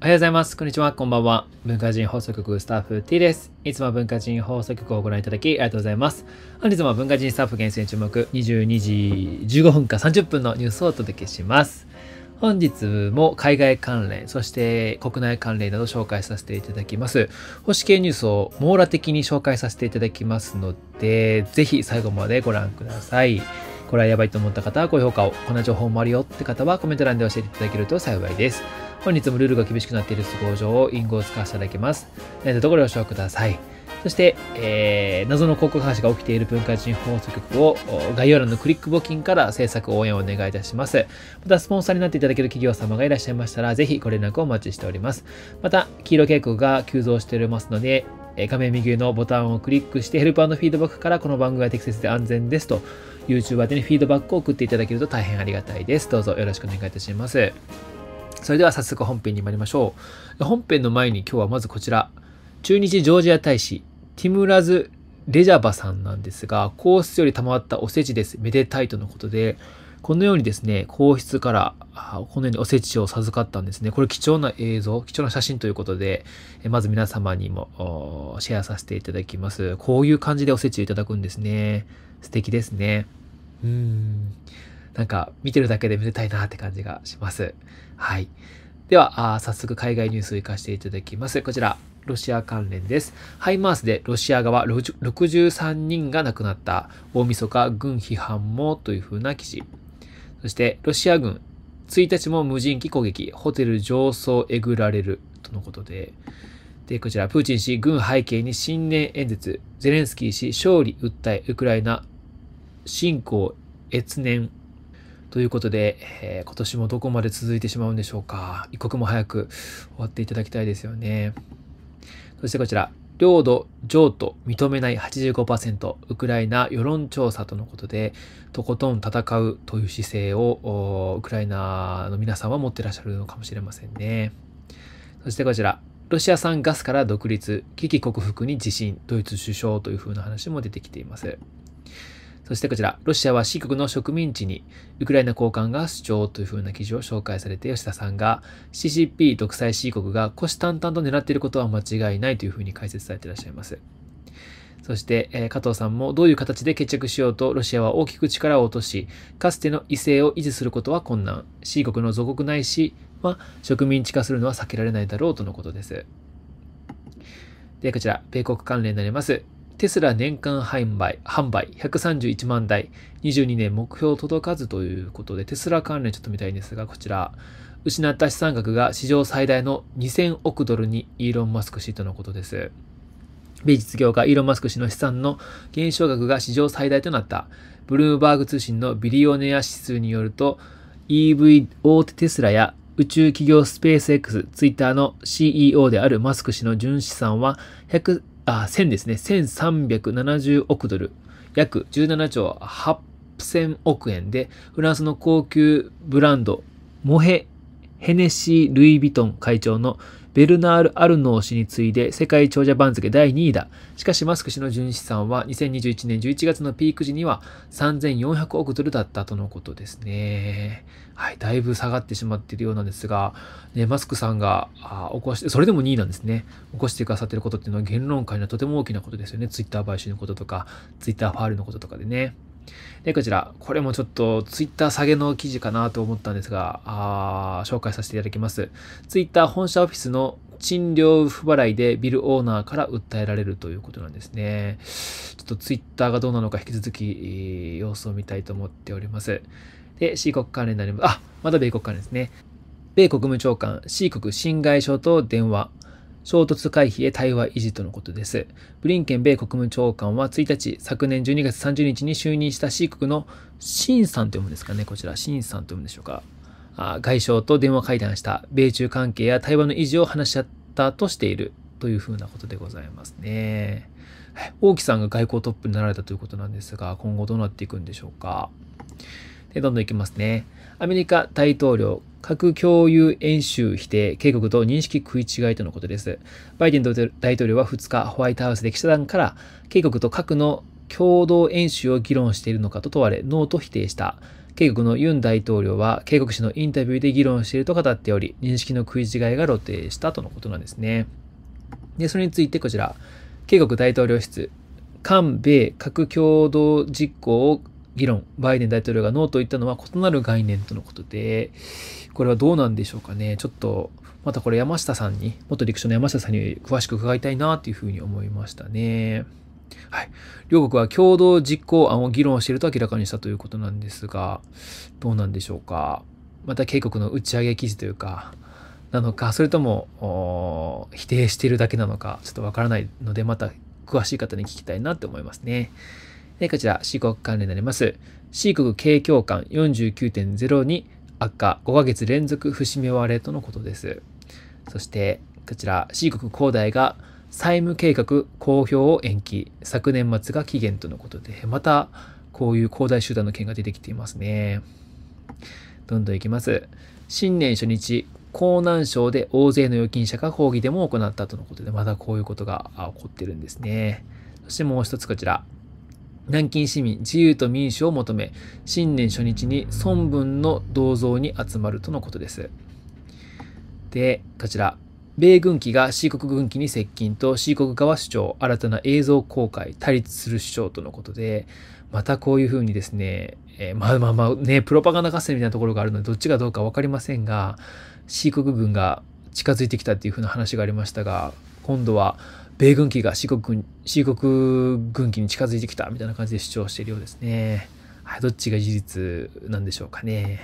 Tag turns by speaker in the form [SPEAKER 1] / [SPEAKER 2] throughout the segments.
[SPEAKER 1] おはようございます。こんにちは。こんばんは。文化人放送局スタッフ T です。いつも文化人放送局をご覧いただきありがとうございます。本日も文化人スタッフ厳選注目22時15分か30分のニュースをお届けします。本日も海外関連、そして国内関連など紹介させていただきます。保守系ニュースを網羅的に紹介させていただきますので、ぜひ最後までご覧ください。これはやばいと思った方は高評価を、こんな情報もあるよって方はコメント欄で教えていただけると幸いです。本日もルールが厳しくなっている都合上、隠語を使わせていただきます。何度とご了承ください。そして、えー、謎の広告話が起きている文化人放送局を概要欄のクリック募金から制作応援をお願いいたします。また、スポンサーになっていただける企業様がいらっしゃいましたら、ぜひご連絡をお待ちしております。また、黄色警告が急増しておりますので、画面右のボタンをクリックしてヘルプフィードバックからこの番組は適切で安全ですと YouTube r でにフィードバックを送っていただけると大変ありがたいです。どうぞよろしくお願いいたします。それでは早速本編に参りましょう。本編の前に今日はまずこちら。中日ジョージア大使、ティムラズ・レジャバさんなんですが、皇室より賜ったおせちです。めでたいとのことで、このようにですね、皇室から、このようにおせちを授かったんですね。これ貴重な映像、貴重な写真ということで、まず皆様にもシェアさせていただきます。こういう感じでおせちをいただくんですね。素敵ですね。うーん。なんか見てるだけでめでたいなって感じがします。はい。では、あ早速海外ニュースを活かしていただきます。こちら、ロシア関連です。ハイマースでロシア側63人が亡くなった。大晦日軍批判もという風な記事。そして、ロシア軍、1日も無人機攻撃、ホテル上層えぐられるとのことで、で、こちら、プーチン氏、軍背景に新年演説、ゼレンスキー氏、勝利訴え、ウクライナ侵攻越年ということで、えー、今年もどこまで続いてしまうんでしょうか。一刻も早く終わっていただきたいですよね。そしてこちら、領土、譲渡、認めない85%、ウクライナ世論調査とのことで、とことん戦うという姿勢を、ウクライナの皆さんは持ってらっしゃるのかもしれませんね。そしてこちら、ロシア産ガスから独立、危機克服に自信、ドイツ首相という風な話も出てきています。そしてこちら、ロシアは C 国の植民地にウクライナ高官が主張という風な記事を紹介されて吉田さんが CCP 独裁 C 国が虎視眈々と狙っていることは間違いないという風に解説されていらっしゃいます。そして、え加藤さんもどういう形で決着しようとロシアは大きく力を落とし、かつての威勢を維持することは困難。C 国の属国ないし、は、植民地化するのは避けられないだろうとのことです。で、こちら、米国関連になります。テスラ年間販売、販売131万台、22年目標届かずということで、テスラ関連ちょっと見たいんですが、こちら、失った資産額が史上最大の2000億ドルにイーロン・マスク氏とのことです。米実業家イーロン・マスク氏の資産の減少額が史上最大となった、ブルームバーグ通信のビリオネア指数によると、EV 大手テスラや宇宙企業スペース X、ツイッターの CEO であるマスク氏の純資産は100あ、1000ですね。1370億ドル。約17兆8000億円で、フランスの高級ブランド、モヘ・ヘネシー・ルイ・ヴィトン会長のベルナール・アルノー氏に次いで世界長者番付第2位だ。しかしマスク氏の純資産は2021年11月のピーク時には3400億ドルだったとのことですね。はい、だいぶ下がってしまっているようなんですが、ね、マスクさんが起こして、それでも2位なんですね。起こしてくださってることっていうのは言論界のとても大きなことですよね。ツイッター買収のこととか、ツイッターファールのこととかでね。で、こちら、これもちょっと Twitter 下げの記事かなと思ったんですが、あ紹介させていただきます。Twitter 本社オフィスの賃料不払いでビルオーナーから訴えられるということなんですね。ちょっと Twitter がどうなのか引き続き様子を見たいと思っております。で、C 国関連になります。あ、また米国関連ですね。米国務長官、C 国侵害相と電話。衝突回避へ対話維持とのことです。ブリンケン米国務長官は1日、昨年12月30日に就任した C 国のシンさんと読むんですかね、こちら、シンさんと読むんでしょうか。あ外相と電話会談した、米中関係や対話の維持を話し合ったとしているというふうなことでございますね。大木さんが外交トップになられたということなんですが、今後どうなっていくんでしょうか。で、どんどんいきますね。アメリカ大統領核共有演習否定警告と認識食い違いとのことです。バイデン大統領は2日、ホワイトハウスで記者団から警告と核の共同演習を議論しているのかと問われ、ノーと否定した。警告のユン大統領は、警告氏のインタビューで議論していると語っており、認識の食い違いが露呈したとのことなんですね。で、それについてこちら、警告大統領室、韓米核共同実行を議論、バイデン大統領がノーと言ったのは異なる概念とのことで、これはどうなんでしょうかね。ちょっと、またこれ山下さんに、元陸将の山下さんに詳しく伺いたいなというふうに思いましたね。はい。両国は共同実行案を議論していると明らかにしたということなんですが、どうなんでしょうか。また警告の打ち上げ記事というか、なのか、それとも、否定しているだけなのか、ちょっとわからないので、また詳しい方に聞きたいなって思いますね。で、こちら、四国関連になります。四国景況感4 9 0に悪化5ヶ月連続節目割れとのことです。そして、こちら、四国恒大が債務計画公表を延期、昨年末が期限とのことで、また、こういう恒大集団の件が出てきていますね。どんどんいきます。新年初日、江南省で大勢の預金者が抗議でも行ったとのことで、またこういうことが起こってるんですね。そしてもう一つこちら、南京市民、自由と民主を求め、新年初日に孫文の銅像に集まるとのことです。で、こちら。米軍機が C 国軍機に接近と C 国側主張、新たな映像公開、対立する主張とのことで、またこういうふうにですね、えー、まあまあまあね、プロパガンダ合戦みたいなところがあるので、どっちがどうか分かりませんが、C 国軍が近づいてきたっていうふうな話がありましたが、今度は米軍機が四国軍四国軍機に近づいてきたみたいな感じで主張しているようですね。はい、どっちが事実なんでしょうかね。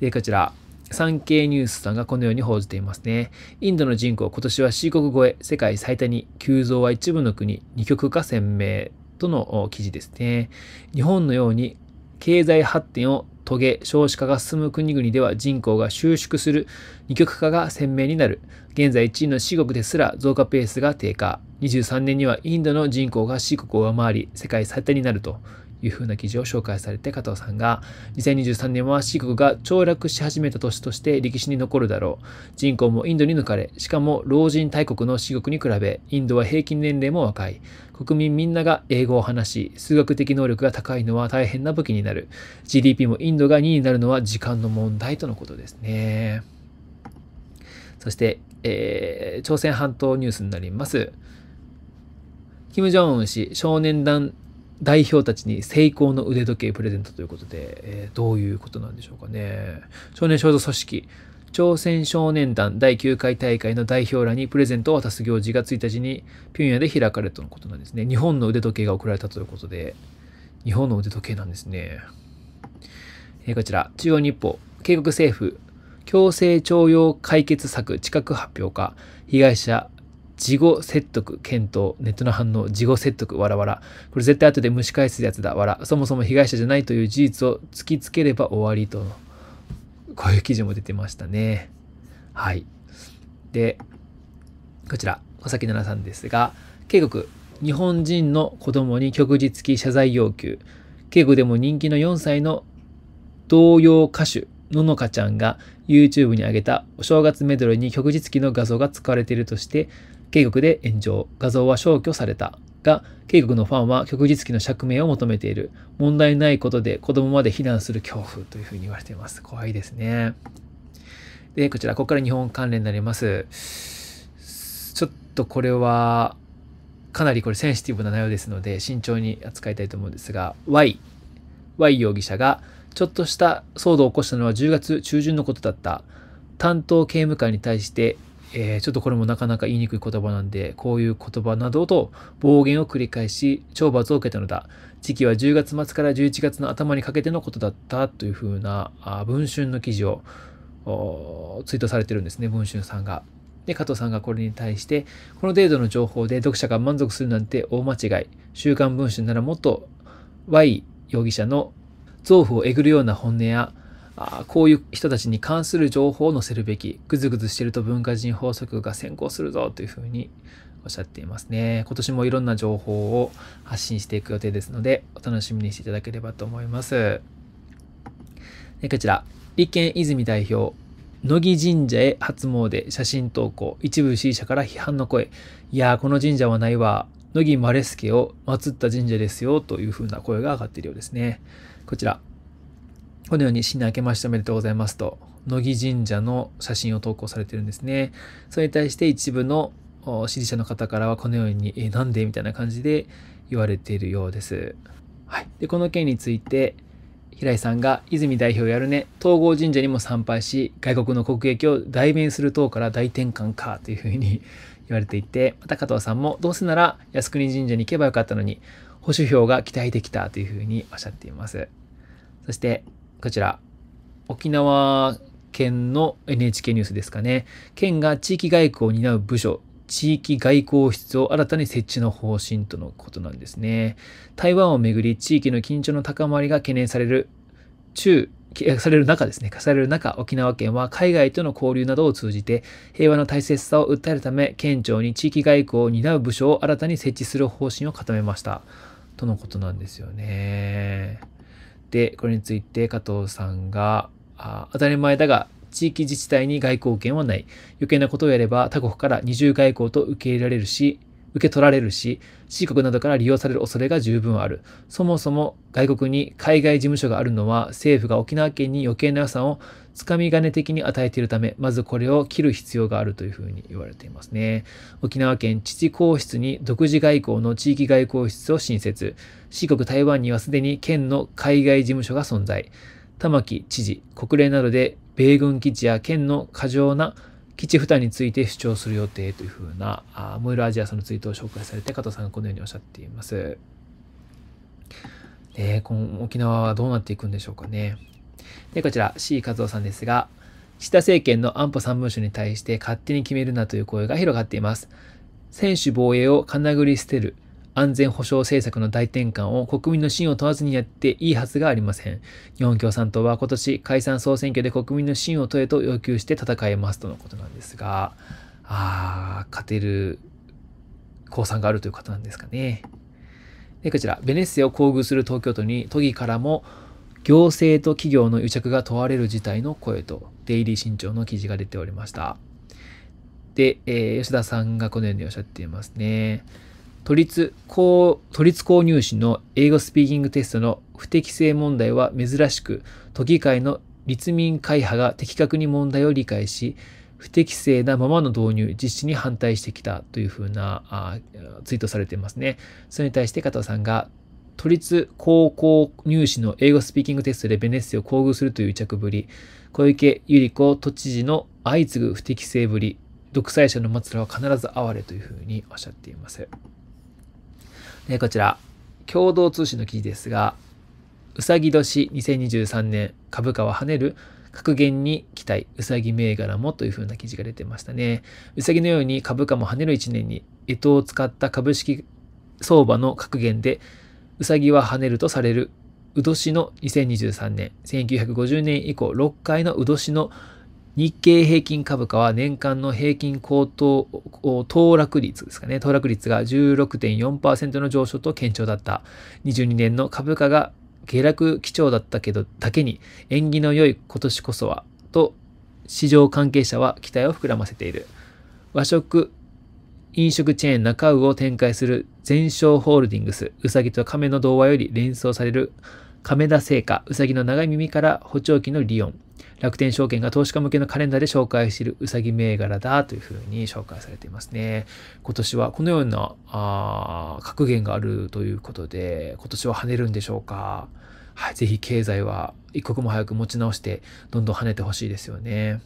[SPEAKER 1] で、こちら。産経ニュースさんがこのように報じていますね。インドの人口、今年は C 国超え、世界最多に、急増は一部の国、二極化鮮明との記事ですね。日本のように経済発展をトげ、少子化が進む国々では人口が収縮する、二極化が鮮明になる。現在1位の四国ですら増加ペースが低下。23年にはインドの人口が四国を上回り、世界最多になるというふうな記事を紹介されて加藤さんが2023年は四国が凋落し始めた年として歴史に残るだろう人口もインドに抜かれしかも老人大国の四国に比べインドは平均年齢も若い国民みんなが英語を話し数学的能力が高いのは大変な武器になる GDP もインドが2位になるのは時間の問題とのことですねそして、えー、朝鮮半島ニュースになります。金正恩氏、少年団代表たちに成功の腕時計プレゼントということで、えー、どういうことなんでしょうかね。少年少女組織、朝鮮少年団第9回大会の代表らにプレゼントを渡す行事が1日にピュンヤで開かれたとのことなんですね。日本の腕時計が贈られたということで、日本の腕時計なんですね。えー、こちら、中央日報、警告政府、強制徴用解決策近く発表か、被害者、事後説得検討、ネットの反応、事後説得、わらわら。これ絶対後で蒸し返すやつだ、わら。そもそも被害者じゃないという事実を突きつければ終わりと。こういう記事も出てましたね。はい。で、こちら、小崎奈々さんですが、警告、日本人の子供に旭日付き謝罪要求。警告でも人気の4歳の童謡歌手、ののかちゃんが YouTube に上げたお正月メドレーに旭日記の画像が使われているとして K 国で炎上、画像は消去された。が、K 国のファンは旭日旗の釈明を求めている。問題ないことで子供まで避難する恐怖というふうに言われています。怖いですね。で、こちら、ここから日本関連になります。ちょっとこれは、かなりこれセンシティブな内容ですので、慎重に扱いたいと思うんですが、Y、Y 容疑者が、ちょっとした騒動を起こしたのは10月中旬のことだった。担当刑務官に対してえちょっとこれもなかなか言いにくい言葉なんで、こういう言葉などと暴言を繰り返し、懲罰を受けたのだ。時期は10月末から11月の頭にかけてのことだったというふうな、あ文春の記事をツイートされてるんですね、文春さんが。で、加藤さんがこれに対して、この程度の情報で読者が満足するなんて大間違い。週刊文春ならもっと Y 容疑者の臓腑をえぐるような本音やあこういう人たちに関する情報を載せるべき、ぐずぐずしてると文化人法則が先行するぞというふうにおっしゃっていますね。今年もいろんな情報を発信していく予定ですので、お楽しみにしていただければと思います。でこちら、立憲泉代表、乃木神社へ初詣、写真投稿、一部支持者から批判の声。いやー、この神社はないわ。乃木マレスケを祀った神社ですよ、というふうな声が上がっているようですね。こちら、このように新年明けましておめでとうございますと、乃木神社の写真を投稿されてるんですね。それに対して一部の支持者の方からはこのように、え、なんでみたいな感じで言われているようです。はい。で、この件について、平井さんが泉代表やるね、統合神社にも参拝し、外国の国益を代弁する党から大転換かというふうに 言われていて、また加藤さんも、どうせなら靖国神社に行けばよかったのに、保守票が期待できたというふうにおっしゃっています。そして、こちら、沖縄県の NHK ニュースですかね。県が地域外交を担う部署、地域外交室を新たに設置の方針とのことなんですね。台湾をめぐり地域の緊張の高まりが懸念される中、される中ですね、課される中、沖縄県は海外との交流などを通じて平和の大切さを訴えるため、県庁に地域外交を担う部署を新たに設置する方針を固めました。とのことなんですよね。て、これについて加藤さんが、あ当たり前だが、地域自治体に外交権はない。余計なことをやれば他国から二重外交と受け入れられるし、受け取られるし、C 国などから利用される恐れが十分ある。そもそも外国に海外事務所があるのは政府が沖縄県に余計な予算をつかみ金的に与えているため、まずこれを切る必要があるというふうに言われていますね。沖縄県知事公室に独自外交の地域外交室を新設。C 国台湾にはすでに県の海外事務所が存在。玉城知事、国連などで米軍基地や県の過剰な基地負担について主張する予定というふうな、あモイルアジアさんのツイートを紹介されて、加藤さんがこのようにおっしゃっています。ね、この沖縄はどうなっていくんでしょうかね。で、こちら、C 和夫さんですが、岸田政権の安保3文書に対して勝手に決めるなという声が広がっています。専守防衛を金なり捨てる。安全保障政策の大転換を国民の信を問わずにやっていいはずがありません。日本共産党は今年解散総選挙で国民の信を問えと要求して戦えますとのことなんですが、あー、勝てる公算があるということなんですかね。で、こちら、ベネッセを厚遇する東京都に都議からも行政と企業の癒着が問われる事態の声と、デイリー新潮の記事が出ておりました。で、えー、吉田さんがこのようにおっしゃっていますね。都立高、都立高入試の英語スピーキングテストの不適正問題は珍しく、都議会の立民会派が的確に問題を理解し、不適正なままの導入、実施に反対してきたというふうなツイートされていますね。それに対して加藤さんが、都立高校入試の英語スピーキングテストでベネッセを厚遇するという癒着ぶり、小池百合子都知事の相次ぐ不適正ぶり、独裁者の末路は必ず哀れというふうにおっしゃっています。えこちら、共同通信の記事ですが、うさぎ年2023年株価は跳ねる格言に期待、うさぎ銘柄もというふうな記事が出てましたね。うさぎのように株価も跳ねる1年に、干支を使った株式相場の格言で、うさぎは跳ねるとされる、うどしの2023年、1950年以降6回のうどしの日経平均株価は年間の平均高騰、騰落率ですかね、騰落率が16.4%の上昇と堅調だった。22年の株価が下落基調だったけど、だけに縁起の良い今年こそは、と市場関係者は期待を膨らませている。和食、飲食チェーン中ウを展開する全商ホールディングス、うさぎと亀の童話より連想される亀田製菓、うさぎの長い耳から補聴器のリオン、楽天証券が投資家向けのカレンダーで紹介しているうさぎ銘柄だというふうに紹介されていますね。今年はこのようなあ格言があるということで、今年は跳ねるんでしょうか。はい、ぜひ経済は一刻も早く持ち直して、どんどん跳ねてほしいですよね。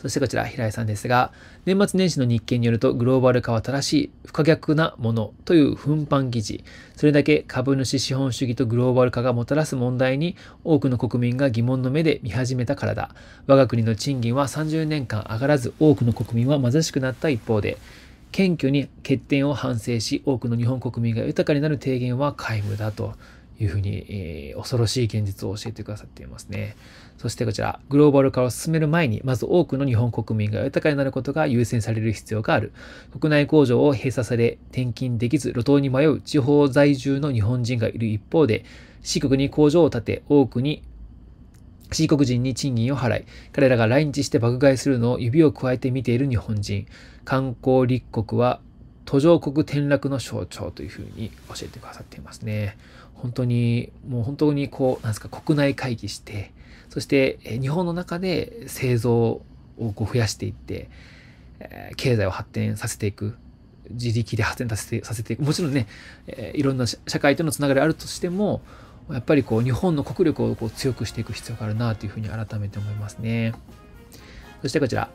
[SPEAKER 1] そしてこちら、平井さんですが、年末年始の日経によるとグローバル化は正しい、不可逆なものという奮発記事。それだけ株主資本主義とグローバル化がもたらす問題に多くの国民が疑問の目で見始めたからだ。我が国の賃金は30年間上がらず多くの国民は貧しくなった一方で、謙虚に欠点を反省し、多くの日本国民が豊かになる提言は皆無だというふうに、えー、恐ろしい現実を教えてくださっていますね。そしてこちら、グローバル化を進める前に、まず多くの日本国民が豊かになることが優先される必要がある。国内工場を閉鎖され、転勤できず路頭に迷う地方在住の日本人がいる一方で、四国に工場を建て、多くに四国人に賃金を払い、彼らが来日して爆買いするのを指をくわえて見ている日本人。観光立国は途上国転落の象徴というふうに教えてくださっていますね。本当に、もう本当にこう、なんですか、国内回帰して、そして日本の中で製造をこう増やしていって、経済を発展させていく。自力で発展させてさせていく。もちろんね、いろんな社会とのつながりあるとしても、やっぱりこう日本の国力をこう強くしていく必要があるなというふうに改めて思いますね。そしてこちら、